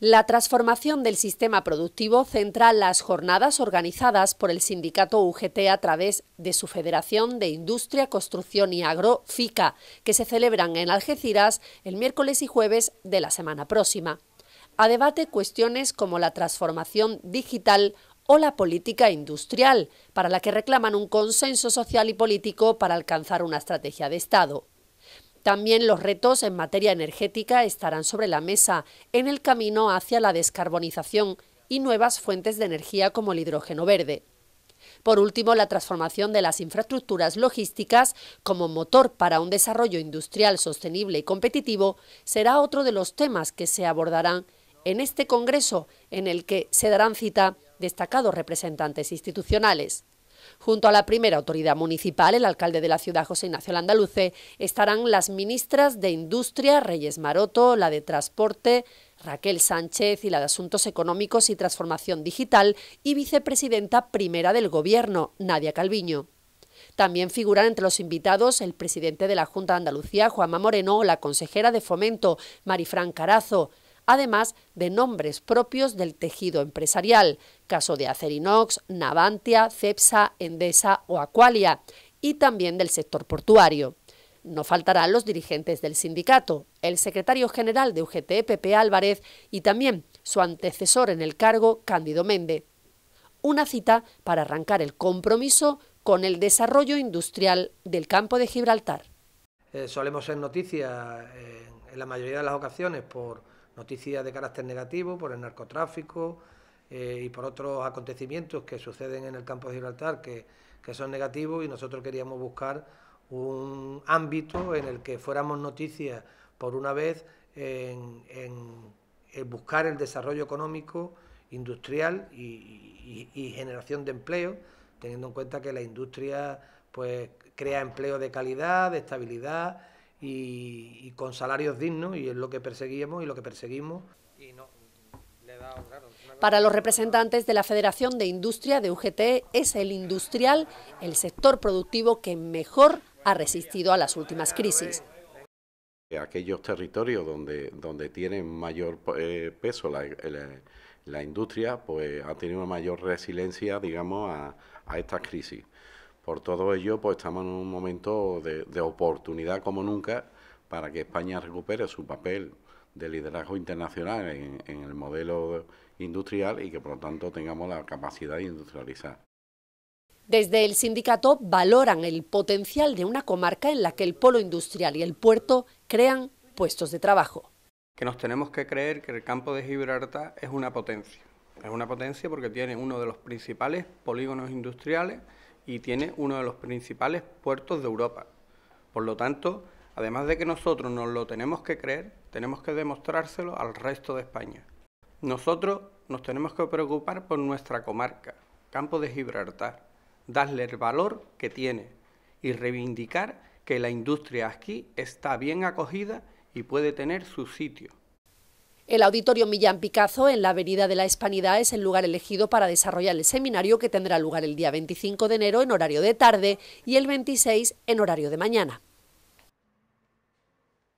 La transformación del sistema productivo centra las jornadas organizadas por el sindicato UGT a través de su Federación de Industria, Construcción y Agro, FICA, que se celebran en Algeciras el miércoles y jueves de la semana próxima. A debate cuestiones como la transformación digital o la política industrial, para la que reclaman un consenso social y político para alcanzar una estrategia de Estado. También los retos en materia energética estarán sobre la mesa en el camino hacia la descarbonización y nuevas fuentes de energía como el hidrógeno verde. Por último, la transformación de las infraestructuras logísticas como motor para un desarrollo industrial sostenible y competitivo será otro de los temas que se abordarán en este Congreso en el que se darán cita destacados representantes institucionales. Junto a la primera autoridad municipal, el alcalde de la ciudad, José Ignacio Landaluce, estarán las ministras de Industria, Reyes Maroto, la de Transporte, Raquel Sánchez y la de Asuntos Económicos y Transformación Digital y vicepresidenta primera del Gobierno, Nadia Calviño. También figuran entre los invitados el presidente de la Junta de Andalucía, Juanma Moreno, la consejera de Fomento, Marifran Carazo, además de nombres propios del tejido empresarial, caso de Acerinox, Navantia, Cepsa, Endesa o Aqualia, y también del sector portuario. No faltarán los dirigentes del sindicato, el secretario general de UGT, Pepe Álvarez, y también su antecesor en el cargo, Cándido Méndez. Una cita para arrancar el compromiso con el desarrollo industrial del campo de Gibraltar. Eh, solemos ser noticias en la mayoría de las ocasiones por noticias de carácter negativo por el narcotráfico eh, y por otros acontecimientos que suceden en el campo de Gibraltar que, que son negativos y nosotros queríamos buscar un ámbito en el que fuéramos noticias por una vez en, buscar el desarrollo económico, industrial y, generación de empleo, teniendo en cuenta que la industria pues crea empleo de calidad, de estabilidad y, con salarios dignos y es lo que perseguimos y lo que perseguimos. para los representantes de la Federación de Industria de UGT es el industrial el sector productivo que mejor ha resistido a las últimas crisis. Eh, aquellos territorios donde, donde tienen mayor eh, peso la, industria, pues ha tenido una mayor resiliencia, digamos, a, a estas crisis. Por todo ello, pues estamos en un momento de, oportunidad como nunca para que España recupere su papel de liderazgo internacional en, en, el modelo industrial y que por lo tanto tengamos la capacidad de industrializar. Desde el sindicato valoran el potencial de una comarca en la que el polo industrial y el puerto crean puestos de trabajo. Que nos tenemos que creer que el campo de Gibraltar es una potencia. Es una potencia porque tiene uno de los principales polígonos industriales y tiene uno de los principales puertos de Europa. Por lo tanto, además de que nosotros nos lo tenemos que creer, tenemos que demostrárselo al resto de España. Nosotros nos tenemos que preocupar por nuestra comarca, Campo de Gibraltar, darle el valor que tiene y reivindicar que la industria aquí está bien acogida y puede tener su sitio. El Auditorio Millán Picazo en la Avenida de la Hispanidad es el lugar elegido para desarrollar el seminario que tendrá lugar el día 25 de enero en horario de tarde y el 26 en horario de mañana.